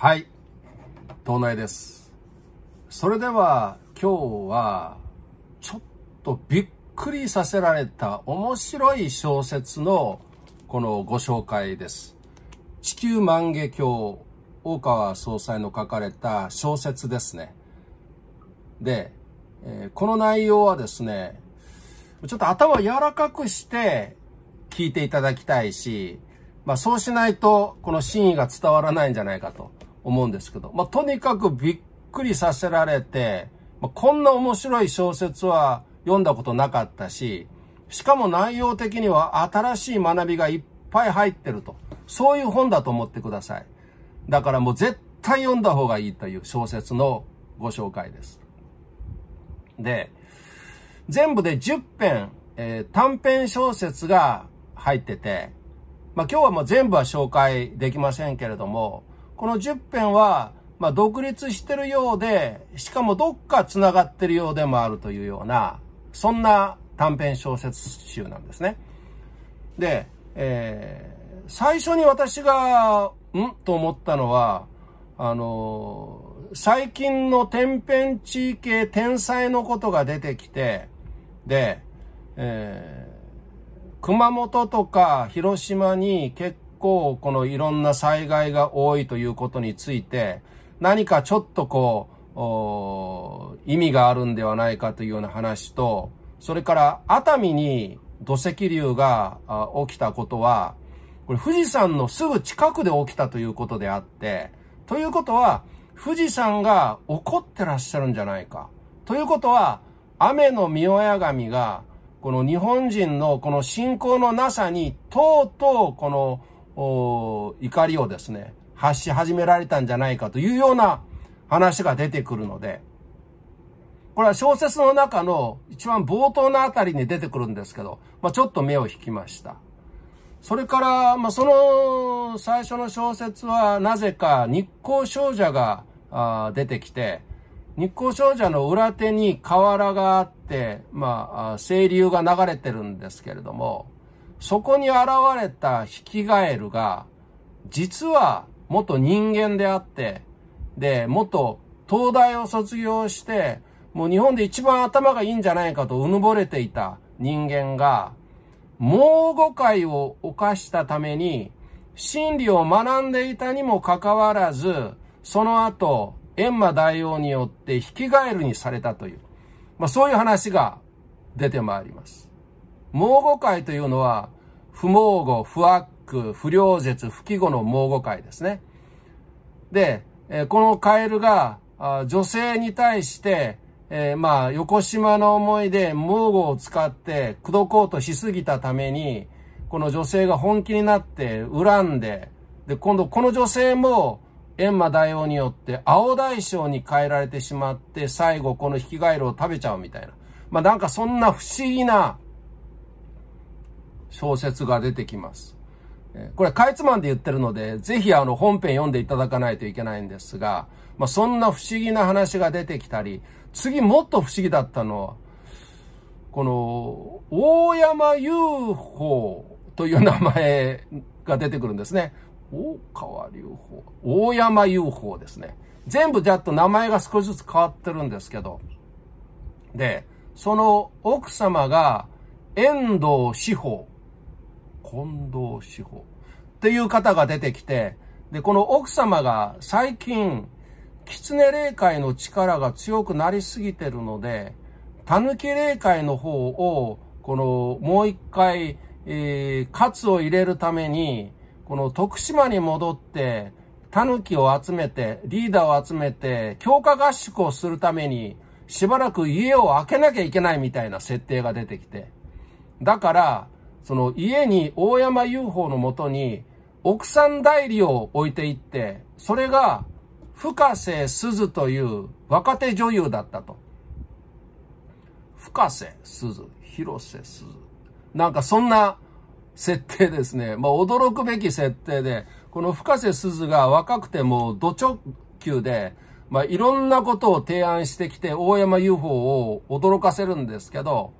はい。島内です。それでは今日はちょっとびっくりさせられた面白い小説のこのご紹介です。地球万華鏡、大川総裁の書かれた小説ですね。で、えこの内容はですね、ちょっと頭を柔らかくして聞いていただきたいし、まあそうしないとこの真意が伝わらないんじゃないかと。思うんですけど、まあ、とにかくびっくりさせられて、まあ、こんな面白い小説は読んだことなかったし、しかも内容的には新しい学びがいっぱい入ってると。そういう本だと思ってください。だからもう絶対読んだ方がいいという小説のご紹介です。で、全部で10編、えー、短編小説が入ってて、まあ今日はもう全部は紹介できませんけれども、この10編は、まあ、独立してるようで、しかもどっか繋がってるようでもあるというような、そんな短編小説集なんですね。で、えー、最初に私が、んと思ったのは、あのー、最近の天変地異系天才のことが出てきて、で、えー、熊本とか広島に結う、このいろんな災害が多いということについて、何かちょっとこう、意味があるんではないかというような話と、それから熱海に土石流が起きたことは、これ富士山のすぐ近くで起きたということであって、ということは、富士山が怒ってらっしゃるんじゃないか。ということは、雨の御親神が、この日本人のこの信仰のなさに、とうとうこの怒りをですね、発し始められたんじゃないかというような話が出てくるので、これは小説の中の一番冒頭のあたりに出てくるんですけど、まあ、ちょっと目を引きました。それから、まあ、その最初の小説はなぜか日光少女が出てきて、日光少女の裏手に河原があって、まあ、清流が流れてるんですけれども、そこに現れたヒキガエルが、実は元人間であって、で、元東大を卒業して、もう日本で一番頭がいいんじゃないかとうぬぼれていた人間が、猛誤解を犯したために、真理を学んでいたにもかかわらず、その後、閻魔大王によって引き返るにされたという、まあそういう話が出てまいります。盲語界というのは、不盲語、不悪、不良絶、不記語の盲語界ですね。で、このカエルが女性に対して、えー、まあ、横島の思いで盲語を使って口説こうとしすぎたために、この女性が本気になって恨んで、で、今度この女性も閻魔大王によって青大将に変えられてしまって、最後この引き返るを食べちゃうみたいな。まあなんかそんな不思議な小説が出てきます。これ、かいつまんで言ってるので、ぜひあの本編読んでいただかないといけないんですが、まあ、そんな不思議な話が出てきたり、次もっと不思議だったのは、この、大山 UFO という名前が出てくるんですね。大川隆法。大山 UFO ですね。全部じゃっと名前が少しずつ変わってるんですけど。で、その奥様が遠藤志保近藤志保っていう方が出てきて、で、この奥様が最近、狐霊界の力が強くなりすぎてるので、狸霊界の方を、この、もう一回、えー、カツを入れるために、この徳島に戻って、狸を集めて、リーダーを集めて、強化合宿をするために、しばらく家を開けなきゃいけないみたいな設定が出てきて。だから、その家に大山雄法のもとに奥さん代理を置いていって、それが深瀬すずという若手女優だったと。深瀬すず、広瀬すず。なんかそんな設定ですね。まあ驚くべき設定で、この深瀬すずが若くても土直球で、まあいろんなことを提案してきて大山 UFO を驚かせるんですけど、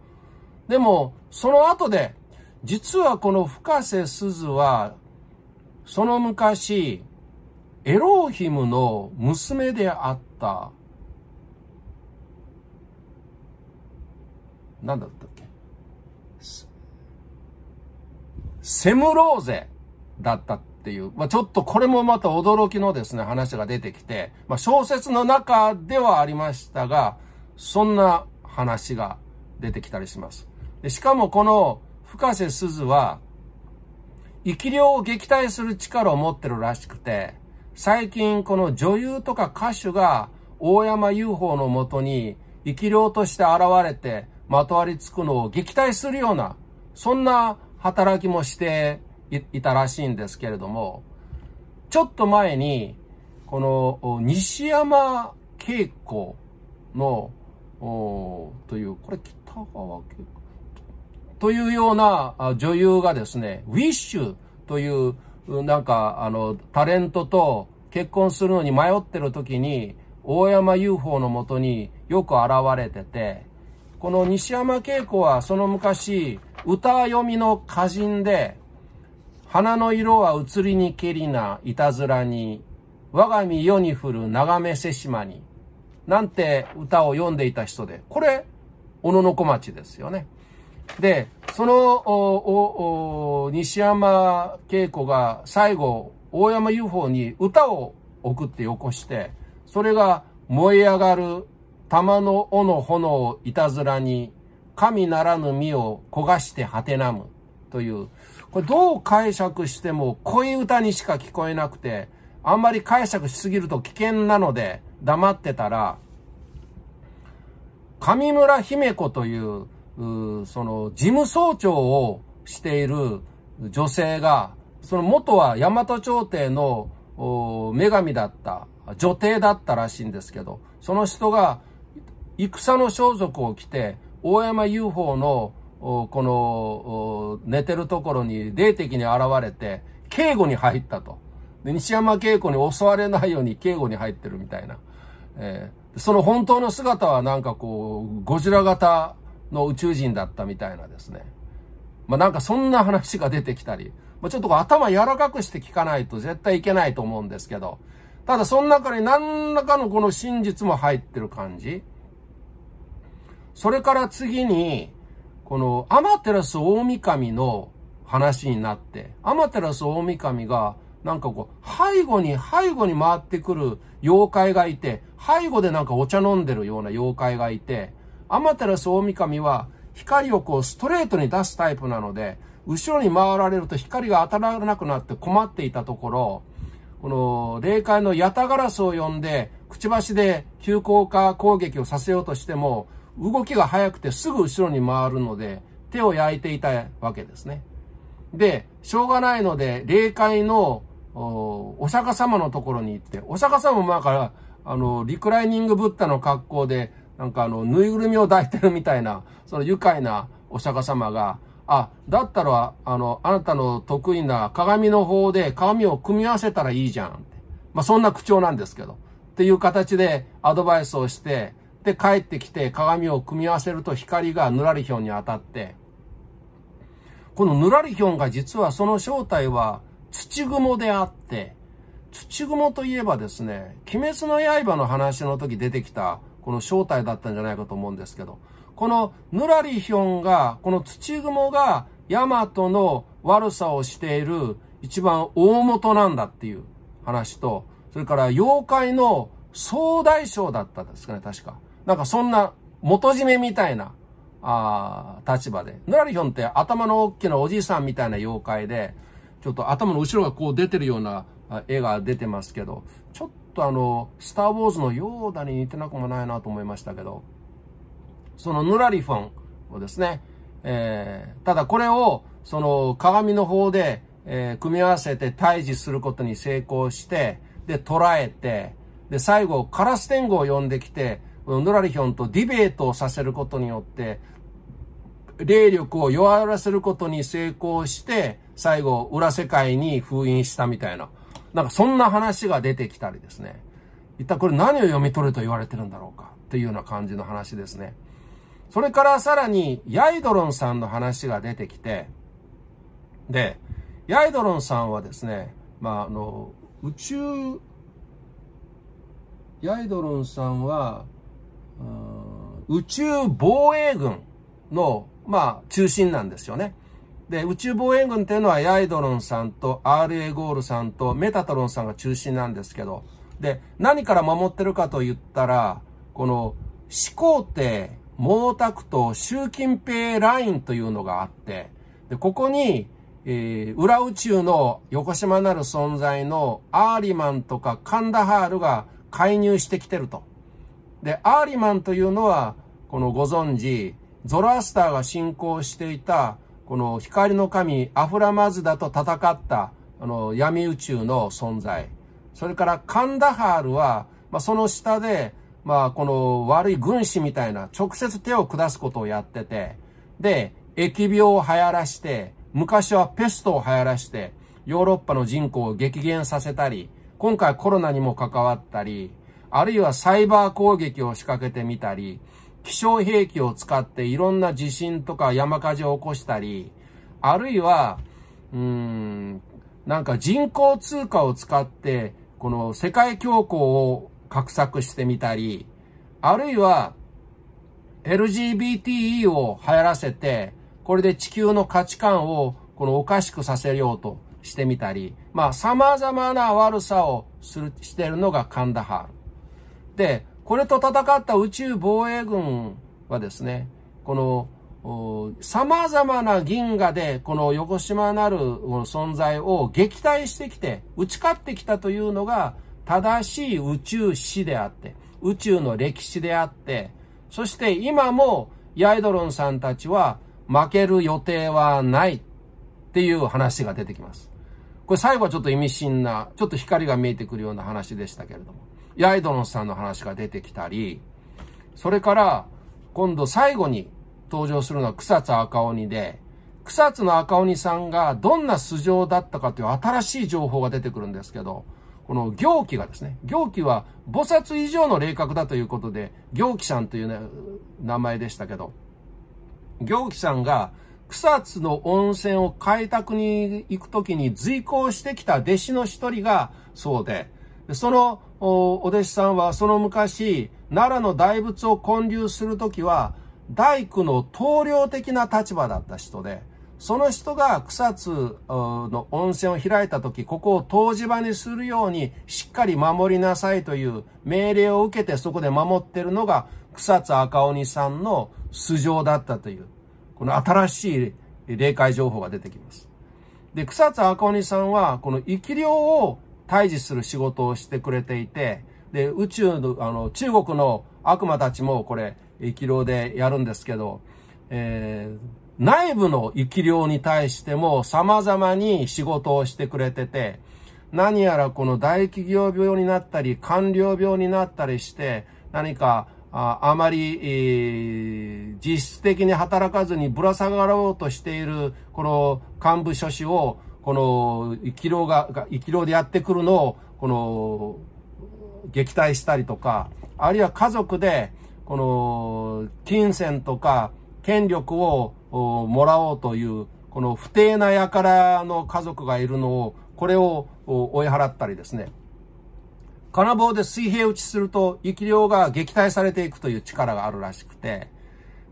でもその後で実はこの深瀬すずは、その昔、エローヒムの娘であった、なんだったっけセムローゼだったっていう、まあ、ちょっとこれもまた驚きのですね、話が出てきて、まあ、小説の中ではありましたが、そんな話が出てきたりします。でしかもこの深瀬すずは、生き量を撃退する力を持ってるらしくて、最近この女優とか歌手が大山雄法のもとに生き量として現れてまとわりつくのを撃退するような、そんな働きもしていたらしいんですけれども、ちょっと前に、この西山恵子の、という、これ北川恵子。というような女優がですね、ウィッシュという、なんか、あの、タレントと結婚するのに迷ってる時に、大山雄法のもとによく現れてて、この西山恵子はその昔、歌読みの歌人で、花の色は移りにけりないたずらに、我が身世に降る眺めせしまに、なんて歌を読んでいた人で、これ、小野小町ですよね。で、その、おお西山恵子が最後、大山 UFO に歌を送ってよこして、それが燃え上がる玉の尾の炎をいたずらに、神ならぬ身を焦がして果てなむという、これどう解釈しても恋歌にしか聞こえなくて、あんまり解釈しすぎると危険なので黙ってたら、上村姫子というその、事務総長をしている女性が、その元は大和朝廷の女神だった、女帝だったらしいんですけど、その人が戦の装束を着て、大山雄 o のこの寝てるところに霊的に現れて、警護に入ったと。で西山慶子に襲われないように警護に入ってるみたいな。えー、その本当の姿はなんかこう、ゴジラ型の宇宙人だったみたいなですね。まあ、なんかそんな話が出てきたり、まあ、ちょっと頭柔らかくして聞かないと絶対いけないと思うんですけど、ただその中に何らかのこの真実も入ってる感じ。それから次に、このアマテラス大神の話になって、アマテラス大神がなんかこう、背後に、背後に回ってくる妖怪がいて、背後でなんかお茶飲んでるような妖怪がいて、アマテラス大神は光をこうストレートに出すタイプなので、後ろに回られると光が当たらなくなって困っていたところ、この霊界のヤタガラスを呼んで、くちばしで急降下攻撃をさせようとしても、動きが速くてすぐ後ろに回るので、手を焼いていたわけですね。で、しょうがないので、霊界のお釈迦様のところに行って、お釈迦様もだから、あの、リクライニングブッダの格好で、なんかあの、ぬいぐるみを抱いてるみたいな、その愉快なお釈迦様が、あ、だったら、あの、あなたの得意な鏡の方で鏡を組み合わせたらいいじゃん。まあ、そんな口調なんですけど。っていう形でアドバイスをして、で、帰ってきて鏡を組み合わせると光がぬらりひょんに当たって、このぬらりひょんが実はその正体は土雲であって、土雲といえばですね、鬼滅の刃の話の時出てきたこの正体だったんじゃないかと思うんですけど、このぬらりひょんが、この土雲がヤマトの悪さをしている一番大元なんだっていう話と、それから妖怪の総大将だったんですかね、確か。なんかそんな元締めみたいな、あ立場で。ぬらりひょんって頭の大きなおじいさんみたいな妖怪で、ちょっと頭の後ろがこう出てるような絵が出てますけど、ちょっとあの、スター・ウォーズのヨーダに似てなくもないなと思いましたけど、そのヌラリフォンをですね、えー、ただこれを、その鏡の方で、えー、組み合わせて対峙することに成功して、で、捉えて、で、最後、カラス天狗を呼んできて、ヌラリヒョンとディベートをさせることによって、霊力を弱らせることに成功して、最後、裏世界に封印したみたいな。なんかそんな話が出てきたりですね。一体これ何を読み取ると言われてるんだろうかっていうような感じの話ですね。それからさらに、ヤイドロンさんの話が出てきて、で、ヤイドロンさんはですね、まあ、あの、宇宙、ヤイドロンさんは、宇宙防衛軍の、まあ、中心なんですよね。で、宇宙防衛軍っていうのはヤイドロンさんと RA ゴールさんとメタトロンさんが中心なんですけど、で、何から守ってるかと言ったら、この始皇帝、毛沢東、習近平ラインというのがあって、で、ここに、えー、裏宇宙の横島なる存在のアーリマンとかカンダハールが介入してきてると。で、アーリマンというのは、このご存知、ゾロアスターが信仰していたこの光の神、アフラマズダと戦った、あの、闇宇宙の存在。それからカンダハールは、まあ、その下で、まあ、この悪い軍師みたいな直接手を下すことをやってて、で、疫病を流行らして、昔はペストを流行らして、ヨーロッパの人口を激減させたり、今回コロナにも関わったり、あるいはサイバー攻撃を仕掛けてみたり、気象兵器を使っていろんな地震とか山火事を起こしたり、あるいは、うーん、なんか人工通貨を使って、この世界恐慌を画策してみたり、あるいは、LGBTE を流行らせて、これで地球の価値観をこのおかしくさせようとしてみたり、まあ様々な悪さをするしてるのが神田派。で、これと戦った宇宙防衛軍はですね、この様々な銀河でこの横島なる存在を撃退してきて、打ち勝ってきたというのが正しい宇宙史であって、宇宙の歴史であって、そして今もヤイドロンさんたちは負ける予定はないっていう話が出てきます。これ最後はちょっと意味深な、ちょっと光が見えてくるような話でしたけれども。ヤイドロンさんの話が出てきたり、それから、今度最後に登場するのは草津赤鬼で、草津の赤鬼さんがどんな素性だったかという新しい情報が出てくるんですけど、この行基がですね、行基は菩薩以上の霊格だということで、行基さんという、ね、名前でしたけど、行基さんが草津の温泉を開拓に行くときに随行してきた弟子の一人がそうで、そのお弟子さんはその昔、奈良の大仏を建立するときは、大工の棟梁的な立場だった人で、その人が草津の温泉を開いたとき、ここを湯治場にするようにしっかり守りなさいという命令を受けてそこで守ってるのが草津赤鬼さんの素性だったという、この新しい霊界情報が出てきます。で、草津赤鬼さんは、この生き量を対峙する仕事をしてくれていて、で、宇宙の、あの、中国の悪魔たちもこれ、生き量でやるんですけど、えー、内部の生き量に対しても様々に仕事をしてくれてて、何やらこの大企業病になったり、官僚病になったりして、何か、ああまり、えー、実質的に働かずにぶら下がろうとしている、この幹部諸子を、この、生きろが、生きろでやってくるのを、この、撃退したりとか、あるいは家族で、この、金銭とか、権力をもらおうという、この不定な輩の家族がいるのを、これを追い払ったりですね。金棒で水平打ちすると、生き量が撃退されていくという力があるらしくて、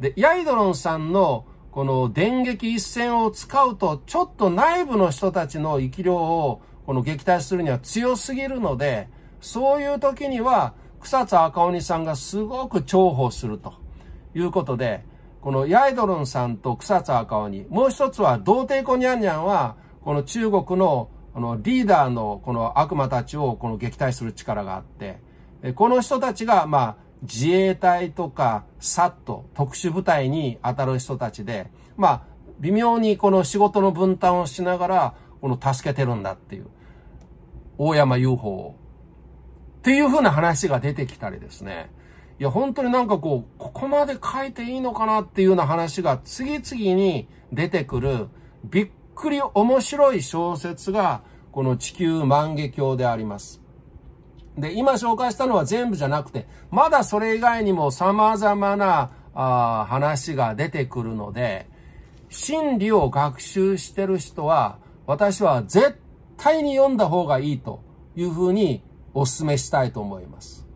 で、ヤイドロンさんの、この電撃一線を使うと、ちょっと内部の人たちの生き量を、この撃退するには強すぎるので、そういう時には、草津赤鬼さんがすごく重宝するということで、このヤイドロンさんと草津赤鬼、もう一つは童貞子ニャンニャンは、この中国のこのリーダーのこの悪魔たちをこの撃退する力があって、この人たちが、まあ、自衛隊とか、サット、特殊部隊に当たる人たちで、まあ、微妙にこの仕事の分担をしながら、この助けてるんだっていう、大山 UFO を。っていうふうな話が出てきたりですね。いや、本当になんかこう、ここまで書いていいのかなっていうような話が次々に出てくる、びっくり面白い小説が、この地球万華鏡であります。で、今紹介したのは全部じゃなくて、まだそれ以外にも様々なあ話が出てくるので、真理を学習してる人は、私は絶対に読んだ方がいいというふうにお勧めしたいと思います。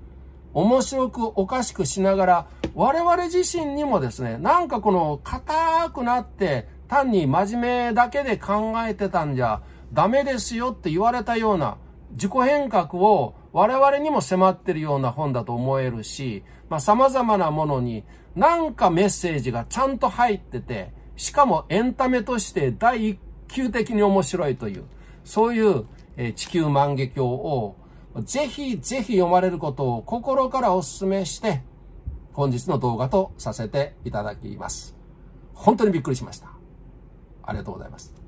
面白くおかしくしながら、我々自身にもですね、なんかこの硬くなって、単に真面目だけで考えてたんじゃダメですよって言われたような自己変革を我々にも迫ってるような本だと思えるし、まあ、様々なものに何かメッセージがちゃんと入ってて、しかもエンタメとして第一級的に面白いという、そういう地球万華鏡をぜひぜひ読まれることを心からお勧めして、本日の動画とさせていただきます。本当にびっくりしました。ありがとうございます。